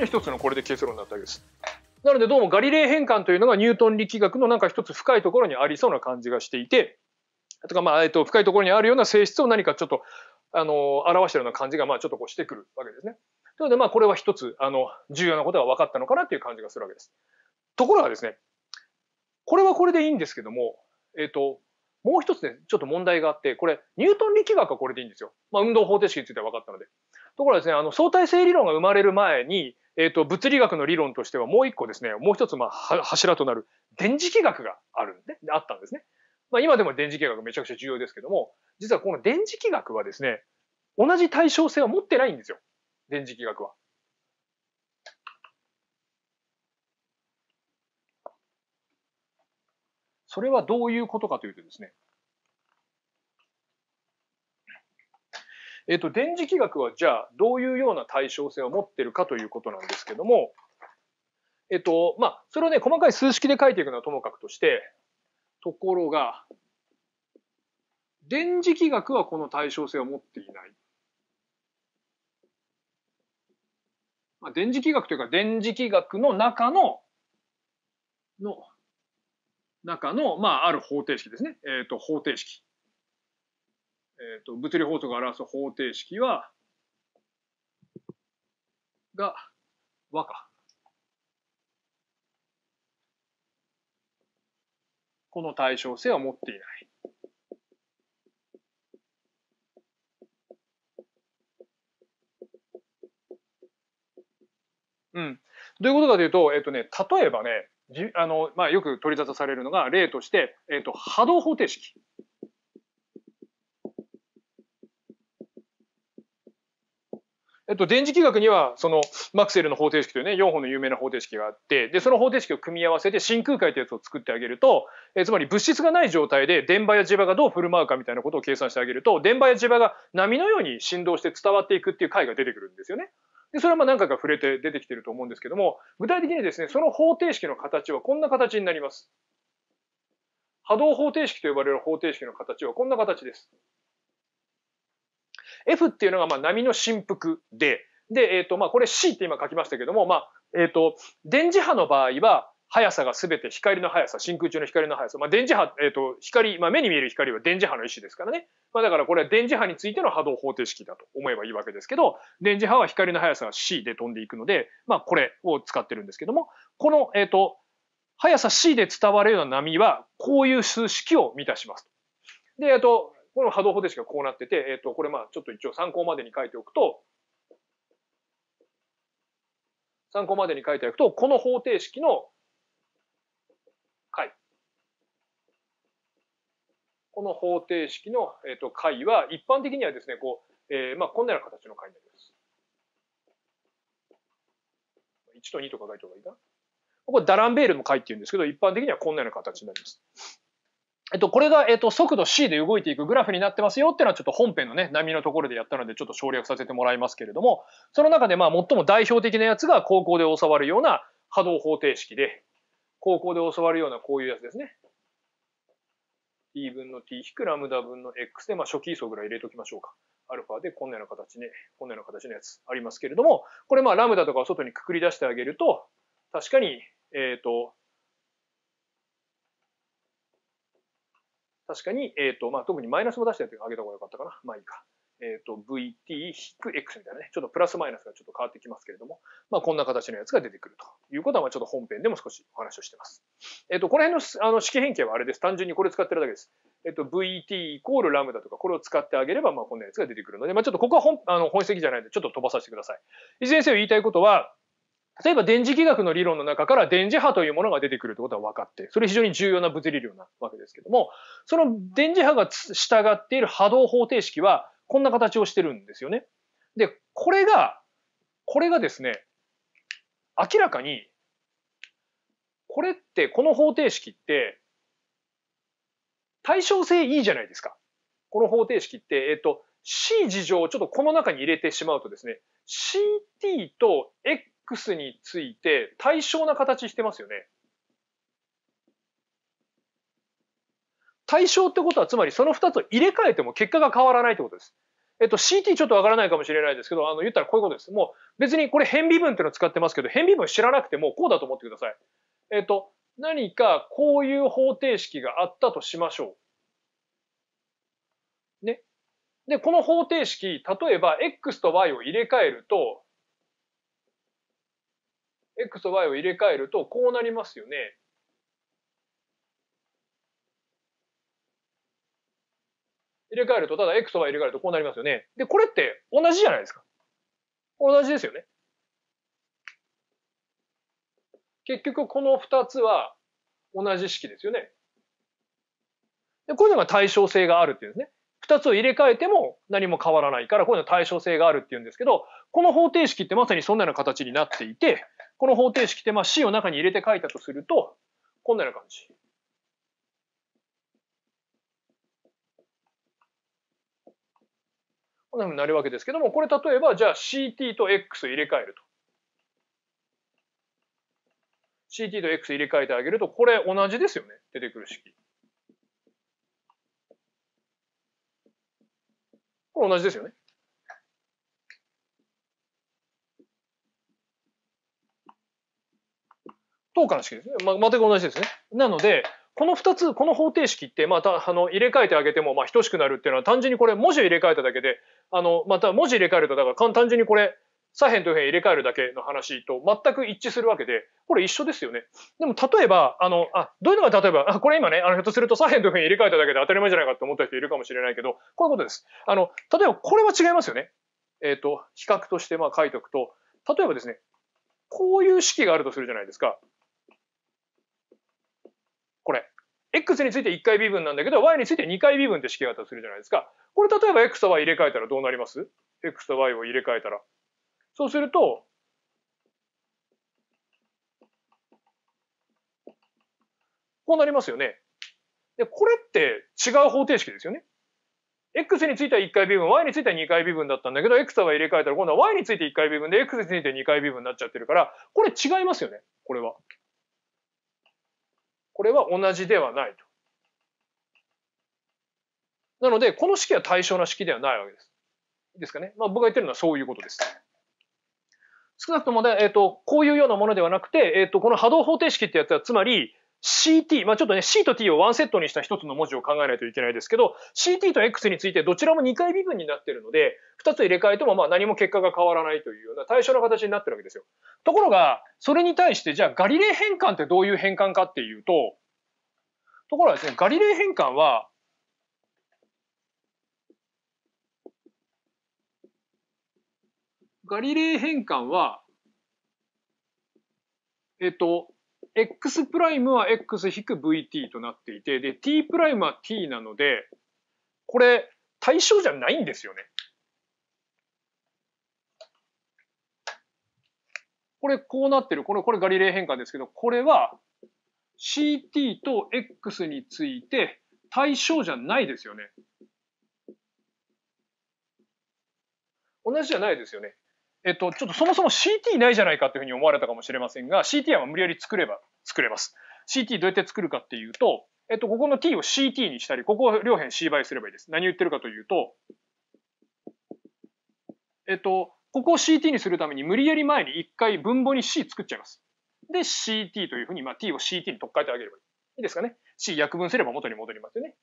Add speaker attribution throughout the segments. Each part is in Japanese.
Speaker 1: で一つのこれで結論になったわけです。なのでどうもガリレー変換というのがニュートン力学のなんか一つ深いところにありそうな感じがしていて、とかまあ、えっと、深いところにあるような性質を何かちょっと、あの、表してるような感じが、まあ、ちょっとこうしてくるわけですね。なので、まあ、これは一つ、あの、重要なことが分かったのかなっていう感じがするわけです。ところがですね、これはこれでいいんですけども、えっ、と、もう一つね、ちょっと問題があって、これ、ニュートン力学はこれでいいんですよ。まあ、運動方程式については分かったので。ところがですね、あの、相対性理論が生まれる前に、えっ、ー、と、物理学の理論としてはもう一個ですね、もう一つ、まあ、柱となる電磁気学があるんで、あったんですね。まあ、今でも電磁気学めちゃくちゃ重要ですけども、実はこの電磁気学はですね、同じ対称性は持ってないんですよ。電磁気学は。それはどういうことかというとですね、えっ、ー、と、電磁気学はじゃあどういうような対称性を持ってるかということなんですけども、えっ、ー、と、まあ、それをね、細かい数式で書いていくのはともかくとして、ところが、電磁気学はこの対称性を持っていない。まあ、電磁気学というか、電磁気学の中の、の、中の、まあ、ある方程式ですね。えっ、ー、と、方程式。えーと、物理法則を表す方程式は、が和か。この対称性は持っていない。うん。どういうことかというと、えっ、ー、とね、例えばね、じあのまあ、よく取り沙汰されるのが例として、えっ、ー、と波動方程式。えっと、電磁気学にはそのマクセルの方程式というね4本の有名な方程式があってでその方程式を組み合わせて真空界というやつを作ってあげるとえつまり物質がない状態で電場や磁場がどう振る舞うかみたいなことを計算してあげると電場や磁場が波のように振動して伝わっていくっていう解が出てくるんですよね。でそれはまあ何回か触れて出てきてると思うんですけども具体的にですねその方程式の形はこんな形になります。波動方程式と呼ばれる方程式の形はこんな形です。F っていうのがまあ波の振幅で、で、えっ、ー、と、まあこれ C って今書きましたけども、まあ、えっ、ー、と、電磁波の場合は、速さが全て光の速さ、真空中の光の速さ。まあ、電磁波、えっ、ー、と、光、まあ、目に見える光は電磁波の一種ですからね。まあ、だからこれは電磁波についての波動方程式だと思えばいいわけですけど、電磁波は光の速さが C で飛んでいくので、まあ、これを使ってるんですけども、この、えっ、ー、と、速さ C で伝わるような波は、こういう数式を満たします。で、えっ、ー、と、この波動方程式がこうなってて、えっ、ー、と、これまあちょっと一応参考までに書いておくと、参考までに書いておくと、この方程式の解。この方程式の、えー、と解は、一般的にはですね、こう、えー、まあこんなような形の解になります。1と2とか書いた方がいいかな。これダランベールの解っていうんですけど、一般的にはこんなような形になります。えっと、これが、えっと、速度 C で動いていくグラフになってますよっていうのはちょっと本編のね、波のところでやったのでちょっと省略させてもらいますけれども、その中でまあ最も代表的なやつが高校で教わるような波動方程式で、高校で教わるようなこういうやつですね。t 分の t 引くラムダ分の x で、まあ、初期位相ぐらい入れておきましょうか。アルファでこんなような形ね、こんなような形のやつありますけれども、これまあラムダとかを外にくくり出してあげると、確かに、えっ、ー、と、確かに、えっ、ー、と、まあ、特にマイナスも出してあ上げた方が良かったかな。まあいいか。えー、と、VT-X みたいなね、ちょっとプラスマイナスがちょっと変わってきますけれども、まあ、こんな形のやつが出てくるということは、まあ、ちょっと本編でも少しお話をしてます。えっ、ー、と、この辺のあの式変形はあれです。単純にこれ使ってるだけです。えっ、ー、と、VT イコールラムダとか、これを使ってあげれば、まあ、こんなやつが出てくるので、まあ、ちょっとここは本、あの、本席じゃないので、ちょっと飛ばさせてください。いずれにせよ言いたいことは、例えば電磁気学の理論の中から電磁波というものが出てくるということは分かって、それ非常に重要な物理量なわけですけども、その電磁波が従っている波動方程式はこんな形をしてるんですよね。で、これが、これがですね、明らかに、これって、この方程式って、対称性いいじゃないですか。この方程式って、えっ、と、C 事情をちょっとこの中に入れてしまうとですね、CT と X x について対称な形してますよね。対称ってことはつまりその2つを入れ替えても結果が変わらないってことです。えっと、CT ちょっとわからないかもしれないですけど、あの、言ったらこういうことです。もう別にこれ変微分っていうのを使ってますけど、変微分知らなくてもこうだと思ってください。えっと、何かこういう方程式があったとしましょう。ね。で、この方程式、例えば X と Y を入れ替えると、x と y を入れ替えるとこうなりますよね。入れ替えると、ただ x と y 入れ替えるとこうなりますよね。で、これって同じじゃないですか。同じですよね。結局この2つは同じ式ですよね。で、こういうのが対称性があるっていうんですね。2つを入れ替えても何も変わらないから、こういうの対称性があるっていうんですけど、この方程式ってまさにそんなような形になっていて、この方程式ってまあ C を中に入れて書いたとすると、こんなような感じ。こんなふうになるわけですけども、これ例えばじゃあ CT と X を入れ替えると。CT と X 入れ替えてあげると、これ同じですよね。出てくる式。これ同じですよね。等の式ですね。まあ、全く同じですね。なので、この2つ、この方程式って、また、あの、入れ替えてあげても、まあ、等しくなるっていうのは、単純にこれ、文字を入れ替えただけで、あの、また、文字入れ替えると、だから、単純にこれ、左辺と右辺入れ替えるだけの話と全く一致するわけで、これ一緒ですよね。でも例えば、あの、あ、どういうのが例えば、あ、これ今ね、あの、ひょっとすると左辺と右辺入れ替えただけで当たり前じゃないかと思った人いるかもしれないけど、こういうことです。あの、例えばこれは違いますよね。えっ、ー、と、比較としてまあ書いておくと、例えばですね、こういう式があるとするじゃないですか。これ。x について1回微分なんだけど、y について2回微分って式があったとするじゃないですか。これ例えば x と y 入れ替えたらどうなります ?x と y を入れ替えたら。そうすると、こうなりますよね。で、これって違う方程式ですよね。x については1回微分、y については2回微分だったんだけど、x は入れ替えたら今度は y について1回微分で、x について2回微分になっちゃってるから、これ違いますよね。これは。これは同じではないと。なので、この式は対称な式ではないわけです。いいですかね。まあ僕が言ってるのはそういうことです。少なくともね、えっ、ー、と、こういうようなものではなくて、えっ、ー、と、この波動方程式ってやつは、つまり、CT、まあ、ちょっとね、C と T をワンセットにした一つの文字を考えないといけないですけど、CT と X についてどちらも2回微分になってるので、2つ入れ替えてもまあ何も結果が変わらないというような対象の形になってるわけですよ。ところが、それに対してじゃあガリレー変換ってどういう変換かっていうと、ところがですね、ガリレー変換はガリレー変換は、えっと、x プライムは x-vt となっていて、で、t プライムは t なので、これ対象じゃないんですよね。これこうなってる。これ、これガリレー変換ですけど、これは ct と x について対象じゃないですよね。同じじゃないですよね。えっと、ちょっとそもそも CT ないじゃないかというふうに思われたかもしれませんが、CT は無理やり作れば作れます。CT どうやって作るかっていうと、えっと、ここの t を CT にしたり、ここを両辺 C 倍すればいいです。何言ってるかというと、えっと、ここを CT にするために無理やり前に一回分母に C 作っちゃいます。で、CT というふうに、まあ、t を CT に取っ替えてあげればいい。いいですかね。C 約分すれば元に戻りますよね。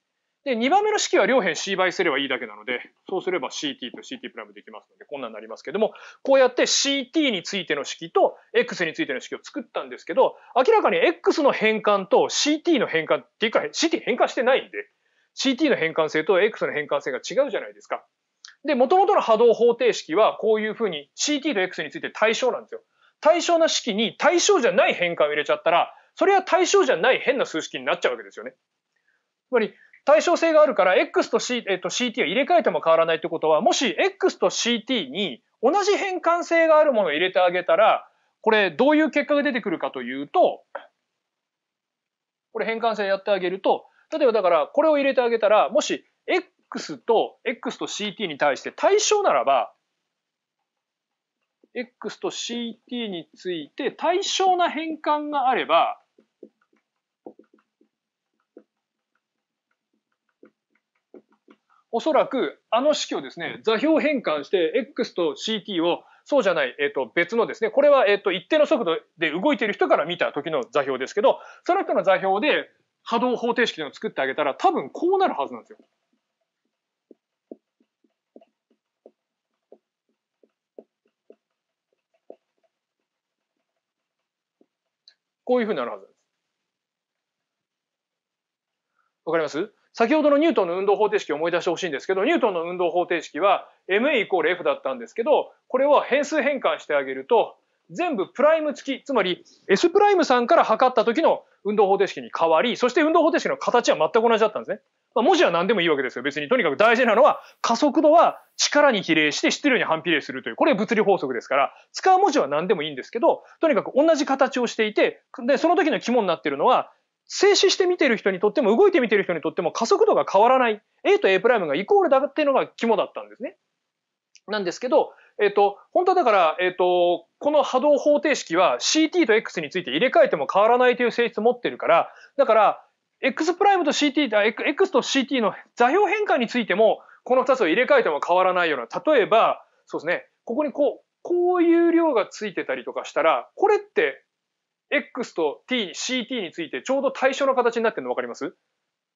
Speaker 1: で、2番目の式は両辺 C 倍すればいいだけなので、そうすれば CT と CT プライムできますので、こんなになりますけども、こうやって CT についての式と X についての式を作ったんですけど、明らかに X の変換と CT の変換っていうか、CT 変換してないんで、CT の変換性と X の変換性が違うじゃないですか。で、元々の波動方程式はこういうふうに CT と X について対象なんですよ。対象な式に対象じゃない変換を入れちゃったら、それは対象じゃない変な数式になっちゃうわけですよね。つまり、対称性があるから X と,、C えっと CT を入れ替えても変わらないってことはもし X と CT に同じ変換性があるものを入れてあげたらこれどういう結果が出てくるかというとこれ変換性やってあげると例えばだからこれを入れてあげたらもし X と X と CT に対して対称ならば X と CT について対称な変換があればおそらくあの式をですね、座標変換して X と CT をそうじゃない、えっ、ー、と、別のですね、これは、えっ、と、一定の速度で動いている人から見た時の座標ですけど、その人の座標で波動方程式を作ってあげたら、多分こうなるはずなんですよ。こういうふうになるはずです。わかります先ほどのニュートンの運動方程式を思い出してほしいんですけど、ニュートンの運動方程式は ma イコール F だったんですけど、これを変数変換してあげると、全部プライム付き、つまり S プライムさんから測った時の運動方程式に変わり、そして運動方程式の形は全く同じだったんですね。まあ、文字は何でもいいわけですよ。別にとにかく大事なのは加速度は力に比例して質量に反比例するという、これ物理法則ですから、使う文字は何でもいいんですけど、とにかく同じ形をしていて、で、その時の肝になっているのは、静止して見てる人にとっても動いて見てる人にとっても加速度が変わらない A と A' がイコールだっていうのが肝だったんですね。なんですけど、えっと、本当はだから、えっと、この波動方程式は CT と X について入れ替えても変わらないという性質を持ってるから、だから、X' と CT、X と CT の座標変換についても、この2つを入れ替えても変わらないような、例えば、そうですね、ここにこう、こういう量がついてたりとかしたら、これって x と t に ct についてちょうど対称の形になってるの分かります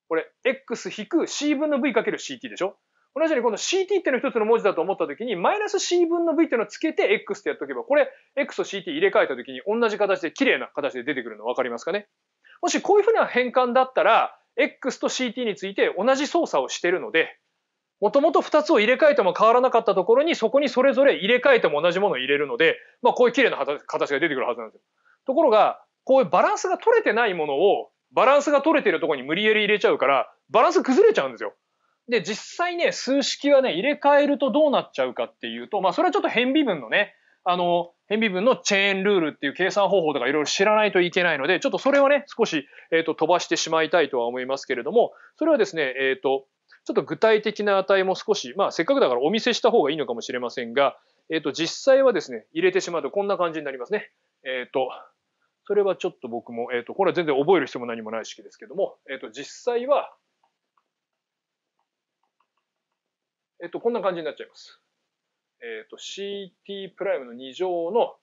Speaker 1: これ、x-c 分の v る c t でしょ同じようにこの ct っていうのは一つの文字だと思った時に、マイナス c 分の v っていうのをつけて x ってやっとけば、これ、x と ct 入れ替えた時に同じ形で綺麗な形で出てくるの分かりますかねもしこういうふうな変換だったら、x と ct について同じ操作をしてるので、もともと2つを入れ替えても変わらなかったところに、そこにそれぞれ入れ替えても同じものを入れるので、まあこういう綺麗な形が出てくるはずなんですよ。ところが、こういうバランスが取れてないものを、バランスが取れてるところに無理やり入れちゃうから、バランス崩れちゃうんですよ。で、実際ね、数式はね、入れ替えるとどうなっちゃうかっていうと、まあ、それはちょっと変微分のね、あの、変微分のチェーンルールっていう計算方法とかいろいろ知らないといけないので、ちょっとそれはね、少し、えっ、ー、と、飛ばしてしまいたいとは思いますけれども、それはですね、えっ、ー、と、ちょっと具体的な値も少し、まあ、せっかくだからお見せした方がいいのかもしれませんが、えっ、ー、と、実際はですね、入れてしまうとこんな感じになりますね。えっ、と、それはちょっと僕も、えっ、ー、と、これは全然覚える人も何もない式ですけども、えっ、ー、と、実際は、えっ、ー、と、こんな感じになっちゃいます。えっ、と、ct プライムの2乗の、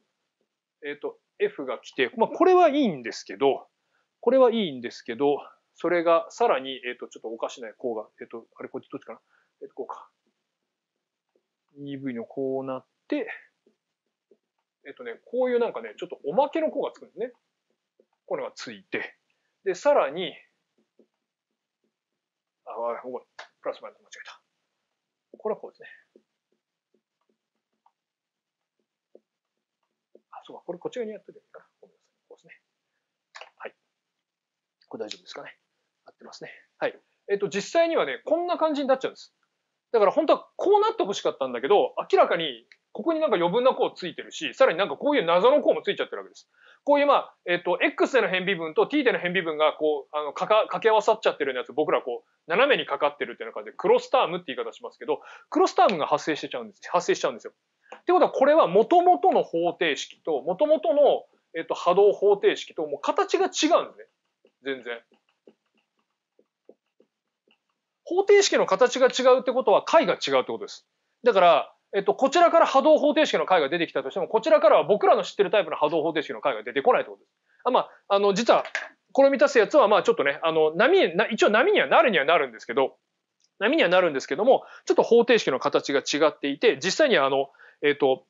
Speaker 1: えっ、と、f が来て、まあ、これはいいんですけど、これはいいんですけど、それがさらに、えっ、と、ちょっとおかしな項が、えっ、と、あれ、こっちどっちかなえっ、と、こうか。e v のこうなって、えっとね、こういうなんかね、ちょっとおまけの子がつくんですね。これがついて。で、さらに、あ、あ、めプラスマイナス間違えた。これはこうですね。あ、そうか、これこっち側にやっとけばいいから。ごめんなさい。こうですね。はい。これ大丈夫ですかね。合ってますね。はい。えっと、実際にはね、こんな感じになっちゃうんです。だから本当はこうなってほしかったんだけど、明らかにここになんか余分な項ついてるし、さらになんかこういう謎の項もついちゃってるわけです。こういうまあ、えっと、X での変微分と T での変微分がこう、あの、かか、掛け合わさっちゃってるようなやつ、僕らこう、斜めにかかってるっていうような感じで、クロスタームって言い方しますけど、クロスタームが発生してちゃうんです。発生しちゃうんですよ。ってことは、これは元々の方程式と、元々の、えっと、波動方程式と、もう形が違うんですね。全然。方程式の形が違うってことは解が違うってことです。だから、えっと、こちらから波動方程式の解が出てきたとしても、こちらからは僕らの知ってるタイプの波動方程式の解が出てこないってことです。あまあ、あの、実は、これを満たすやつは、まあちょっとね、あの、波一応波にはなるにはなるんですけど、波にはなるんですけども、ちょっと方程式の形が違っていて、実際にあの、えっと、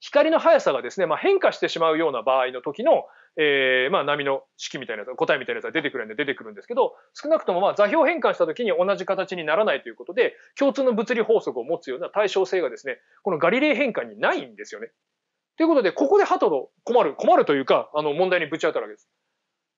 Speaker 1: 光の速さがですね、まあ、変化してしまうような場合の時の、えー、まあ波の式みたいなやつ、答えみたいなやつが出てくるんで出てくるんですけど、少なくともまあ座標変換した時に同じ形にならないということで、共通の物理法則を持つような対称性がですね、このガリレー変換にないんですよね。ということで、ここでハトロ困る、困るというか、あの問題にぶち当たるわけです。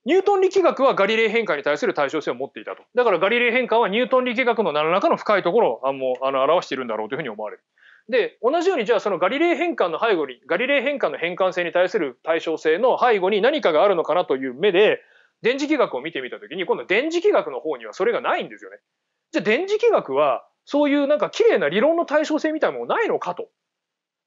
Speaker 1: ニュートン力学はガリレー変換に対する対称性を持っていたと。だからガリレー変換はニュートン力学の何らかの深いところをあの表しているんだろうというふうに思われる。で、同じようにじゃあそのガリレー変換の背後に、ガリレー変換の変換性に対する対称性の背後に何かがあるのかなという目で、電磁気学を見てみたときに、今度電磁気学の方にはそれがないんですよね。じゃあ電磁気学は、そういうなんか綺麗な理論の対称性みたいなものないのかと。い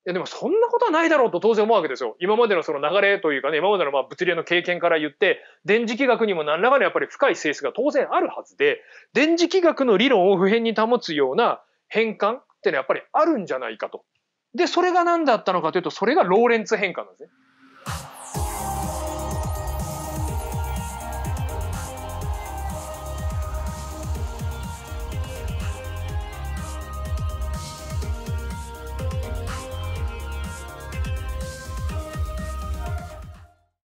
Speaker 1: やでもそんなことはないだろうと当然思うわけですよ。今までのその流れというかね、今までのまあ物理の経験から言って、電磁気学にも何らかのやっぱり深い性質が当然あるはずで、電磁気学の理論を普遍に保つような変換、ってのはやっぱりあるんじゃないかと。で、それが何だったのかというと、それがローレンツ変換なんですね。